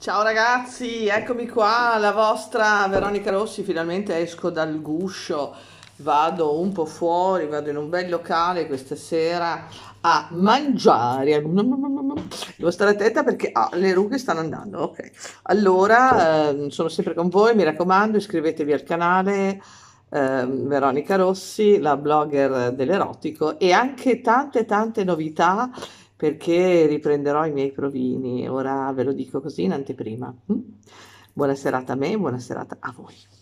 Ciao ragazzi, eccomi qua, la vostra Veronica Rossi, finalmente esco dal guscio, vado un po' fuori, vado in un bel locale questa sera a mangiare. Devo stare attenta perché ah, le rughe stanno andando, ok. Allora, eh, sono sempre con voi, mi raccomando, iscrivetevi al canale. Eh, Veronica Rossi, la blogger dell'erotico e anche tante tante novità perché riprenderò i miei provini. Ora ve lo dico così in anteprima. Mm? Buona serata a me, buona serata a voi.